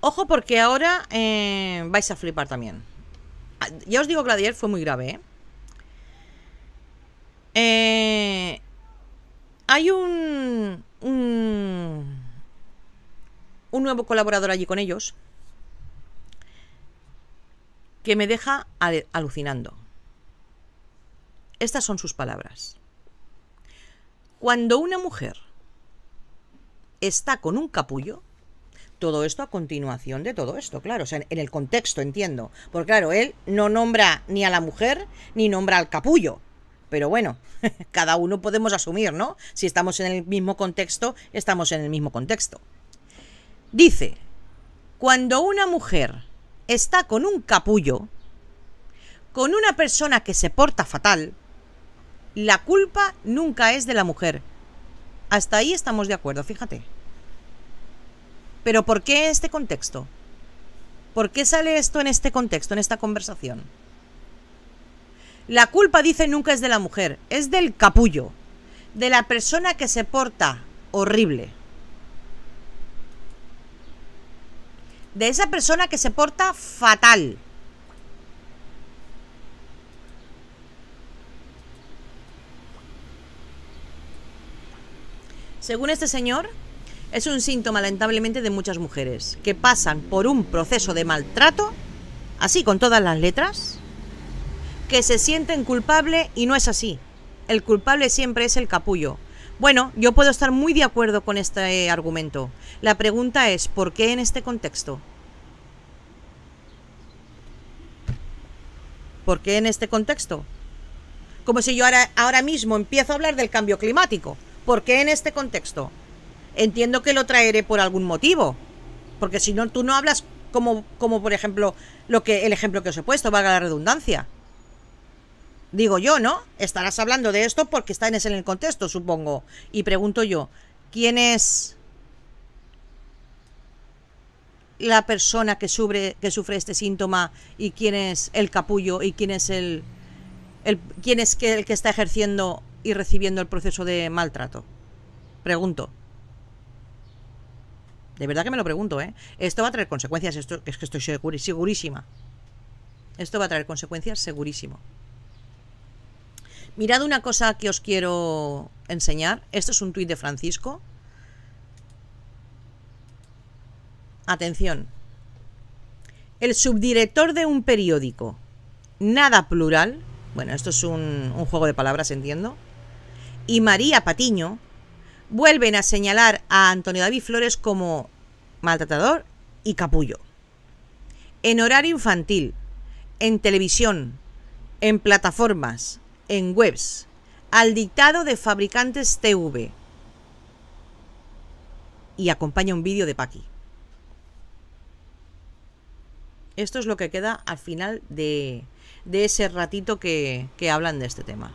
Ojo porque ahora eh, vais a flipar también. Ah, ya os digo que la de ayer fue muy grave. ¿eh? Eh, hay un, un, nuevo colaborador allí con ellos que me deja alucinando. Estas son sus palabras. Cuando una mujer está con un capullo, todo esto a continuación de todo esto, claro, o sea, en el contexto, entiendo. Porque claro, él no nombra ni a la mujer ni nombra al capullo. Pero bueno, cada uno podemos asumir, ¿no? Si estamos en el mismo contexto, estamos en el mismo contexto. Dice, cuando una mujer está con un capullo, con una persona que se porta fatal, la culpa nunca es de la mujer. Hasta ahí estamos de acuerdo, fíjate. Pero ¿por qué en este contexto? ¿Por qué sale esto en este contexto, en esta conversación? La culpa, dice, nunca es de la mujer, es del capullo, de la persona que se porta horrible. De esa persona que se porta fatal. Según este señor, es un síntoma lamentablemente de muchas mujeres que pasan por un proceso de maltrato, así con todas las letras, que se sienten culpable y no es así. El culpable siempre es el capullo. Bueno, yo puedo estar muy de acuerdo con este argumento. La pregunta es, ¿por qué en este contexto? ¿Por qué en este contexto? Como si yo ahora, ahora mismo empiezo a hablar del cambio climático. ¿Por qué en este contexto? entiendo que lo traeré por algún motivo. Porque si no, tú no hablas como, por ejemplo, lo que, el ejemplo que os he puesto, valga la redundancia. Digo yo, ¿no? Estarás hablando de esto porque está en el contexto, supongo. Y pregunto yo, ¿quién es la persona que, sufre, que sufre este síntoma y quién es el capullo y quién es el, quién es el que está ejerciendo y recibiendo el proceso de maltrato? Pregunto. De verdad que me lo pregunto, ¿eh? Esto va a traer consecuencias, esto es que estoy segurísima. Esto va a traer consecuencias segurísimo. Mirad una cosa que os quiero enseñar. Esto es un tuit de Francisco. Atención. El subdirector de un periódico, nada plural, bueno, esto es un, un juego de palabras, entiendo, y María Patiño, vuelven a señalar a Antonio David Flores como maltratador y capullo. En horario infantil, en televisión, en plataformas, en webs, al dictado de fabricantes TV. Y acompaña un vídeo de Paqui. Esto es lo que queda al final de, de ese ratito que, que hablan de este tema.